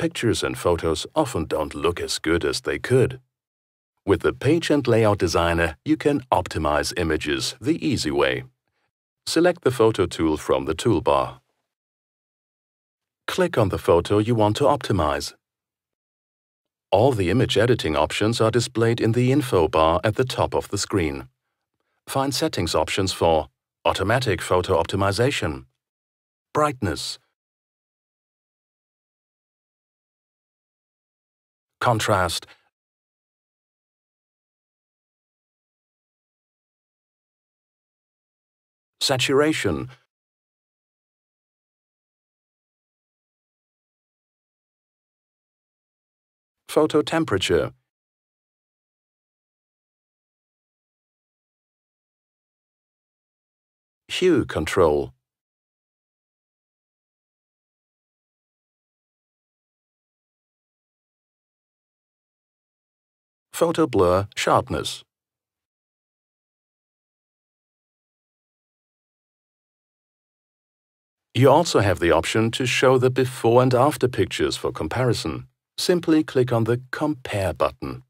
pictures and photos often don't look as good as they could. With the Page and Layout Designer, you can optimize images the easy way. Select the Photo tool from the toolbar. Click on the photo you want to optimize. All the image editing options are displayed in the info bar at the top of the screen. Find settings options for Automatic Photo Optimization, Brightness, contrast saturation, photo temperature, hue control. photo blur sharpness. You also have the option to show the before and after pictures for comparison. Simply click on the Compare button.